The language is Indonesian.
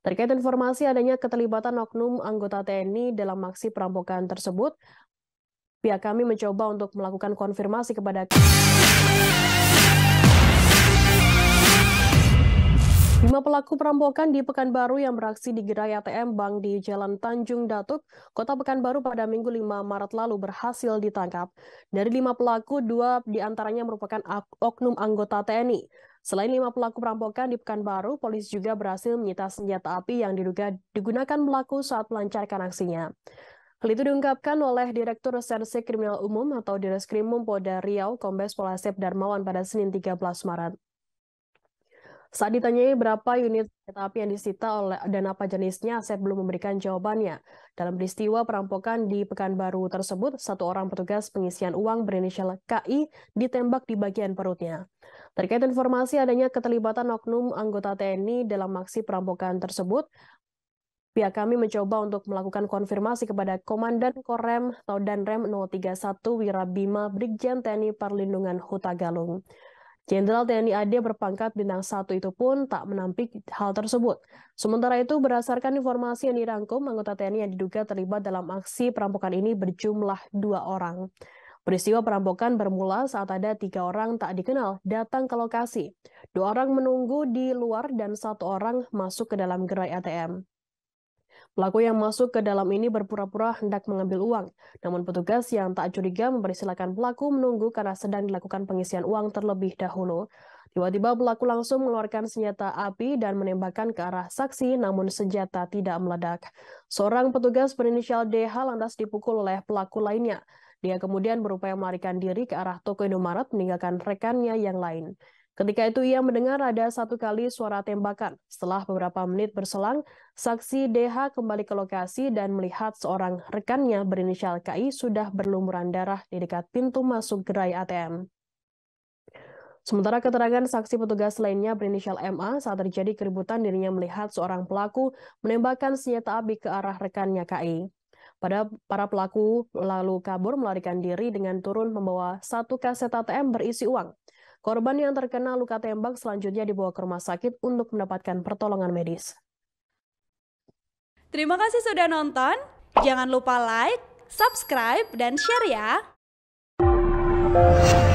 Terkait informasi adanya keterlibatan oknum anggota TNI dalam aksi perampokan tersebut, pihak kami mencoba untuk melakukan konfirmasi kepada Lima pelaku perampokan di Pekanbaru yang beraksi di gerai ATM Bank di Jalan Tanjung Datuk, Kota Pekanbaru pada Minggu 5 Maret lalu berhasil ditangkap. Dari lima pelaku, dua diantaranya merupakan oknum anggota TNI. Selain lima pelaku perampokan di Pekanbaru, polisi juga berhasil menyita senjata api yang diduga digunakan pelaku saat melancarkan aksinya. Hal itu diungkapkan oleh Direktur Reserse Kriminal Umum atau Direskrimum Polda Riau, Kombes Polasep Darmawan pada Senin 13 Maret. Saat ditanyai berapa unit senjata api yang disita oleh dan apa jenisnya, Asep belum memberikan jawabannya. Dalam peristiwa perampokan di Pekanbaru tersebut, satu orang petugas pengisian uang berinisial KI ditembak di bagian perutnya. Terkait informasi adanya keterlibatan oknum anggota TNI dalam aksi perampokan tersebut, pihak kami mencoba untuk melakukan konfirmasi kepada Komandan Korem atau Danrem 031 Wirabima Brigjen TNI Perlindungan Huta Galung. Jenderal TNI AD berpangkat bintang 1 itu pun tak menampik hal tersebut. Sementara itu, berdasarkan informasi yang dirangkum, anggota TNI yang diduga terlibat dalam aksi perampokan ini berjumlah dua orang. Peristiwa perampokan bermula saat ada tiga orang tak dikenal datang ke lokasi. Dua orang menunggu di luar dan satu orang masuk ke dalam gerai ATM. Pelaku yang masuk ke dalam ini berpura-pura hendak mengambil uang, namun petugas yang tak curiga mempersilakan pelaku menunggu karena sedang dilakukan pengisian uang terlebih dahulu. Tiba-tiba pelaku langsung mengeluarkan senjata api dan menembakkan ke arah saksi namun senjata tidak meledak. Seorang petugas berinisial DH lantas dipukul oleh pelaku lainnya. Dia kemudian berupaya melarikan diri ke arah toko Indomaret meninggalkan rekannya yang lain. Ketika itu ia mendengar ada satu kali suara tembakan. Setelah beberapa menit berselang, saksi DH kembali ke lokasi dan melihat seorang rekannya berinisial KI sudah berlumuran darah di dekat pintu masuk gerai ATM. Sementara keterangan saksi petugas lainnya berinisial MA saat terjadi keributan dirinya melihat seorang pelaku menembakkan senjata api ke arah rekannya KI. Pada para pelaku lalu kabur melarikan diri dengan turun membawa satu kaset ATM berisi uang. Korban yang terkena luka tembak selanjutnya dibawa ke rumah sakit untuk mendapatkan pertolongan medis. Terima kasih sudah nonton. Jangan lupa like, subscribe, dan share ya.